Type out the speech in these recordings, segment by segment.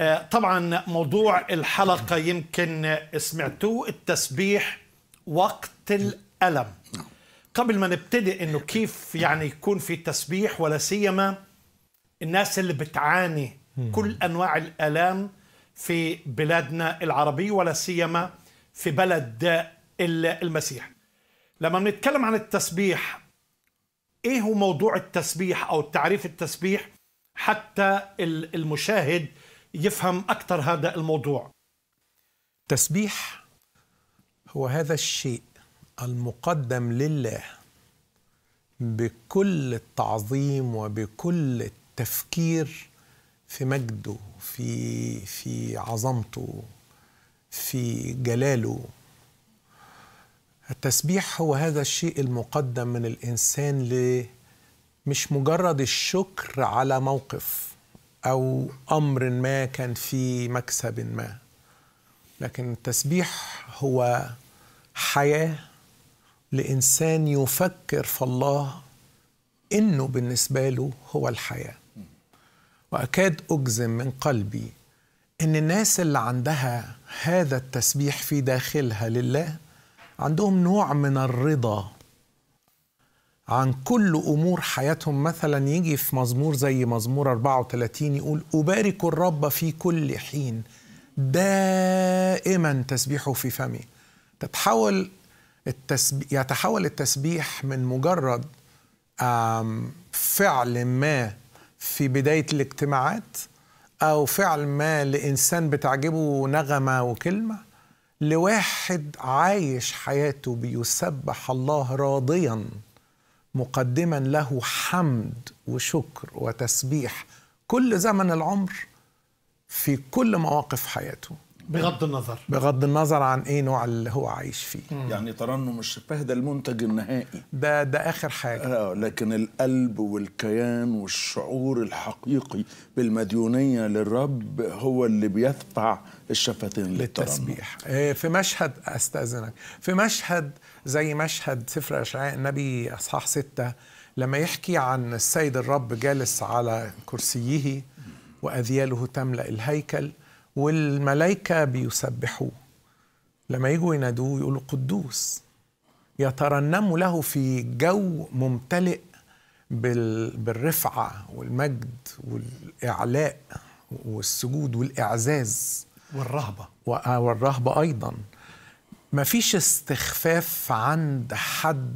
آه، طبعا موضوع الحلقة يمكن سمعتوه التسبيح وقت الألم قبل ما نبتدئ انه كيف يعني يكون في تسبيح ولا سيما الناس اللي بتعاني كل انواع الالام في بلادنا العربيه ولا سيما في بلد المسيح لما بنتكلم عن التسبيح ايه هو موضوع التسبيح او تعريف التسبيح حتى المشاهد يفهم أكثر هذا الموضوع تسبيح هو هذا الشيء المقدم لله بكل التعظيم وبكل التفكير في مجده في في عظمته في جلاله التسبيح هو هذا الشيء المقدم من الانسان ل مش مجرد الشكر على موقف أو أمر ما كان في مكسب ما لكن التسبيح هو حياة لإنسان يفكر في الله إنه بالنسبة له هو الحياة وأكاد أجزم من قلبي إن الناس اللي عندها هذا التسبيح في داخلها لله عندهم نوع من الرضا عن كل امور حياتهم مثلا يجي في مزمور زي مزمور 34 يقول ابارك الرب في كل حين دائما تسبيحه في فمي تتحول التسبيح يتحول التسبيح من مجرد فعل ما في بدايه الاجتماعات او فعل ما لانسان بتعجبه نغمه وكلمه لواحد عايش حياته بيسبح الله راضيا مقدما له حمد وشكر وتسبيح كل زمن العمر في كل مواقف حياته بغض النظر بغض النظر عن ايه نوع اللي هو عايش فيه مم. يعني ترنم الشفاه ده المنتج النهائي ده ده اخر حاجه اه لكن القلب والكيان والشعور الحقيقي بالمديونيه للرب هو اللي بيدفع الشفتين للتسبيح آه في مشهد استاذنك في مشهد زي مشهد سفر اشعياء النبي اصحاح ستة لما يحكي عن السيد الرب جالس على كرسيه واذياله تملا الهيكل والملائكة بيسبحوه لما يجوا ينادوه يقولوا قدوس يترنموا له في جو ممتلئ بالرفعة والمجد والإعلاء والسجود والإعزاز والرهبة آه، والرهبة أيضا مفيش استخفاف عند حد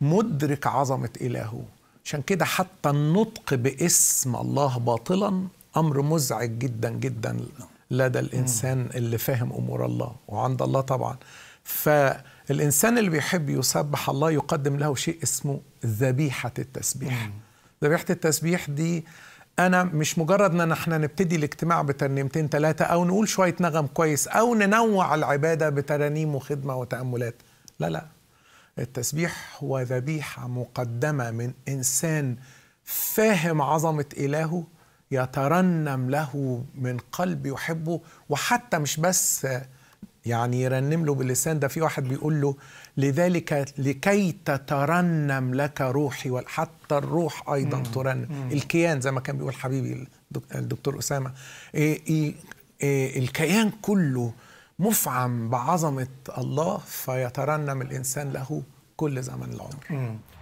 مدرك عظمة إلهه عشان كده حتى النطق باسم الله باطلا أمر مزعج جدا جدا لدى الإنسان اللي فاهم أمور الله وعند الله طبعا فالإنسان اللي بيحب يسبح الله يقدم له شيء اسمه ذبيحة التسبيح ذبيحة التسبيح دي أنا مش مجرد إن احنا نبتدي الاجتماع بترنيمتين ثلاثة أو نقول شوية نغم كويس أو ننوع العبادة بترانيم وخدمة وتأملات لا لا التسبيح هو ذبيحة مقدمة من إنسان فاهم عظمة إلهه يترنم له من قلب يحبه وحتى مش بس يعني يرنم له باللسان ده في واحد بيقول له لذلك لكي تترنم لك روحي وحتى الروح ايضا ترنم الكيان زي ما كان بيقول حبيبي الدكتور اسامه إيه إيه إيه الكيان كله مفعم بعظمه الله فيترنم الانسان له كل زمن العمر